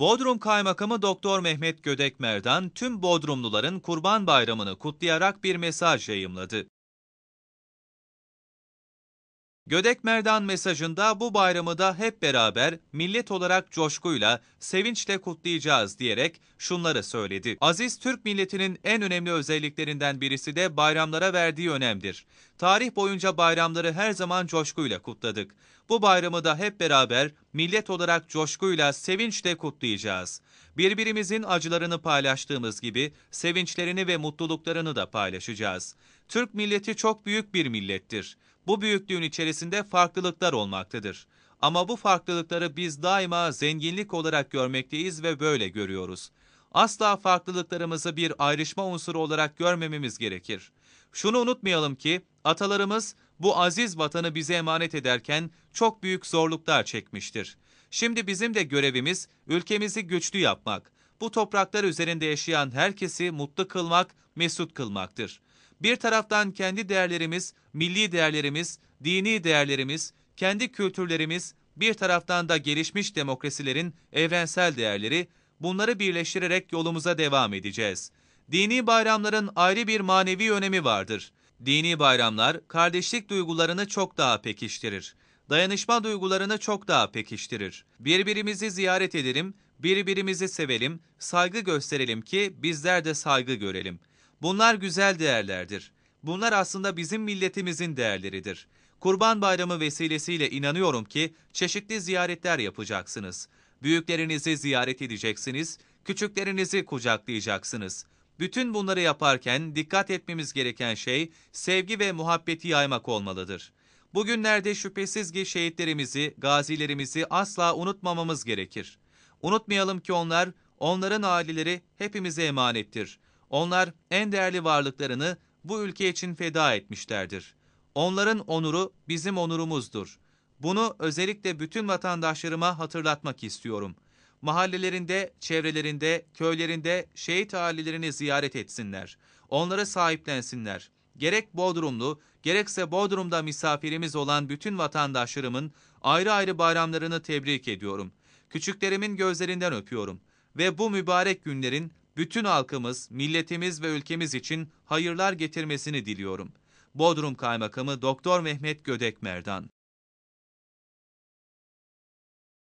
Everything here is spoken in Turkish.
Bodrum Kaymakamı Doktor Mehmet Gödek Merdan tüm Bodrumluların Kurban Bayramı'nı kutlayarak bir mesaj yayımladı. Gödek Merdan mesajında bu bayramı da hep beraber millet olarak coşkuyla, sevinçle kutlayacağız diyerek şunları söyledi. Aziz Türk milletinin en önemli özelliklerinden birisi de bayramlara verdiği önemdir. Tarih boyunca bayramları her zaman coşkuyla kutladık. Bu bayramı da hep beraber millet olarak coşkuyla, sevinçle kutlayacağız. Birbirimizin acılarını paylaştığımız gibi sevinçlerini ve mutluluklarını da paylaşacağız. Türk milleti çok büyük bir millettir. Bu büyüklüğün içerisinde farklılıklar olmaktadır. Ama bu farklılıkları biz daima zenginlik olarak görmekteyiz ve böyle görüyoruz asla farklılıklarımızı bir ayrışma unsuru olarak görmememiz gerekir. Şunu unutmayalım ki atalarımız bu aziz vatanı bize emanet ederken çok büyük zorluklar çekmiştir. Şimdi bizim de görevimiz ülkemizi güçlü yapmak, bu topraklar üzerinde yaşayan herkesi mutlu kılmak, mesut kılmaktır. Bir taraftan kendi değerlerimiz, milli değerlerimiz, dini değerlerimiz, kendi kültürlerimiz, bir taraftan da gelişmiş demokrasilerin evrensel değerleri, bunları birleştirerek yolumuza devam edeceğiz. Dini bayramların ayrı bir manevi önemi vardır. Dini bayramlar kardeşlik duygularını çok daha pekiştirir. Dayanışma duygularını çok daha pekiştirir. Birbirimizi ziyaret edelim, birbirimizi sevelim, saygı gösterelim ki bizler de saygı görelim. Bunlar güzel değerlerdir. Bunlar aslında bizim milletimizin değerleridir. Kurban Bayramı vesilesiyle inanıyorum ki çeşitli ziyaretler yapacaksınız. Büyüklerinizi ziyaret edeceksiniz, küçüklerinizi kucaklayacaksınız. Bütün bunları yaparken dikkat etmemiz gereken şey sevgi ve muhabbeti yaymak olmalıdır. Bugünlerde şüphesiz ki şehitlerimizi, gazilerimizi asla unutmamamız gerekir. Unutmayalım ki onlar, onların aileleri hepimize emanettir. Onlar en değerli varlıklarını bu ülke için feda etmişlerdir. Onların onuru bizim onurumuzdur. Bunu özellikle bütün vatandaşlarıma hatırlatmak istiyorum. Mahallelerinde, çevrelerinde, köylerinde şehit ailelerini ziyaret etsinler. Onlara sahiplensinler. Gerek Bodrumlu, gerekse Bodrum'da misafirimiz olan bütün vatandaşlarımın ayrı ayrı bayramlarını tebrik ediyorum. Küçüklerimin gözlerinden öpüyorum ve bu mübarek günlerin bütün halkımız, milletimiz ve ülkemiz için hayırlar getirmesini diliyorum. Bodrum Kaymakamı Doktor Mehmet Gödek Merdan